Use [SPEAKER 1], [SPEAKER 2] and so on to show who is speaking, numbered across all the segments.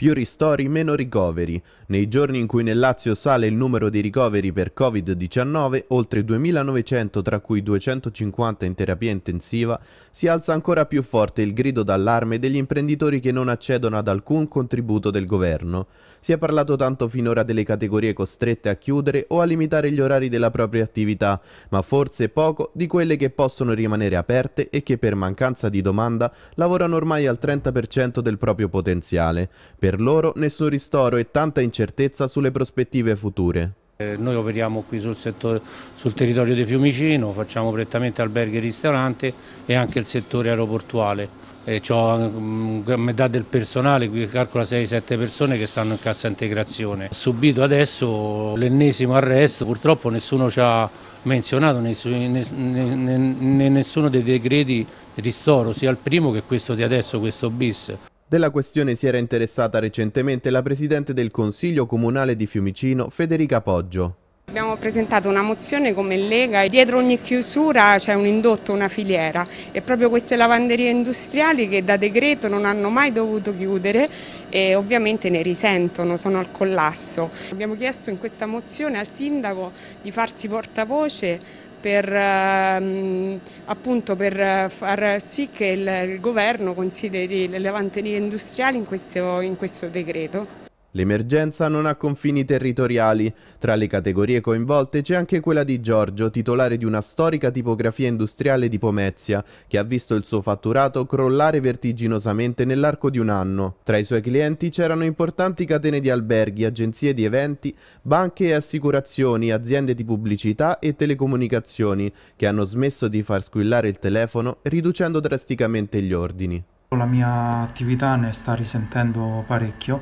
[SPEAKER 1] Più ristori, meno ricoveri. Nei giorni in cui nel Lazio sale il numero di ricoveri per Covid-19, oltre 2.900 tra cui 250 in terapia intensiva, si alza ancora più forte il grido d'allarme degli imprenditori che non accedono ad alcun contributo del governo. Si è parlato tanto finora delle categorie costrette a chiudere o a limitare gli orari della propria attività, ma forse poco di quelle che possono rimanere aperte e che per mancanza di domanda lavorano ormai al 30% del proprio potenziale. Per per loro nessun ristoro e tanta incertezza sulle prospettive future.
[SPEAKER 2] Eh, noi operiamo qui sul, settore, sul territorio di Fiumicino, facciamo prettamente alberghi e ristoranti e anche il settore aeroportuale. E ho mm, metà del personale, qui calcola 6-7 persone che stanno in cassa integrazione. Subito adesso l'ennesimo arresto, purtroppo nessuno ci ha menzionato nessuno dei decreti ristoro, sia il primo che questo di adesso, questo
[SPEAKER 1] bis. Della questione si era interessata recentemente la Presidente del Consiglio Comunale di Fiumicino, Federica Poggio.
[SPEAKER 3] Abbiamo presentato una mozione come Lega e dietro ogni chiusura c'è un indotto, una filiera e proprio queste lavanderie industriali che da decreto non hanno mai dovuto chiudere e ovviamente ne risentono, sono al collasso. Abbiamo chiesto in questa mozione al Sindaco di farsi portavoce per, ehm, appunto, per far sì che il, governo consideri le levante industriali in questo, in questo decreto.
[SPEAKER 1] L'emergenza non ha confini territoriali. Tra le categorie coinvolte c'è anche quella di Giorgio, titolare di una storica tipografia industriale di Pomezia, che ha visto il suo fatturato crollare vertiginosamente nell'arco di un anno. Tra i suoi clienti c'erano importanti catene di alberghi, agenzie di eventi, banche e assicurazioni, aziende di pubblicità e telecomunicazioni, che hanno smesso di far squillare il telefono, riducendo drasticamente gli ordini.
[SPEAKER 4] La mia attività ne sta risentendo parecchio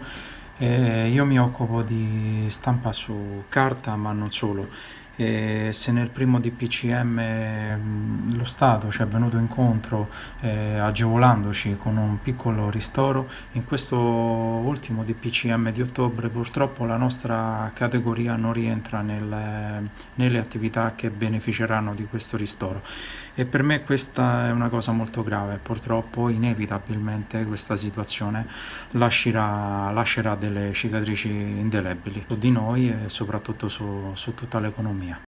[SPEAKER 4] eh, io mi occupo di stampa su carta, ma non solo eh, se nel primo DPCM mm, lo Stato ci cioè, è venuto incontro eh, agevolandoci con un piccolo ristoro, in questo ultimo DPCM di ottobre purtroppo la nostra categoria non rientra nel, nelle attività che beneficeranno di questo ristoro e per me questa è una cosa molto grave, purtroppo inevitabilmente questa situazione lascerà, lascerà delle cicatrici indelebili su di noi e soprattutto su, su tutta l'economia.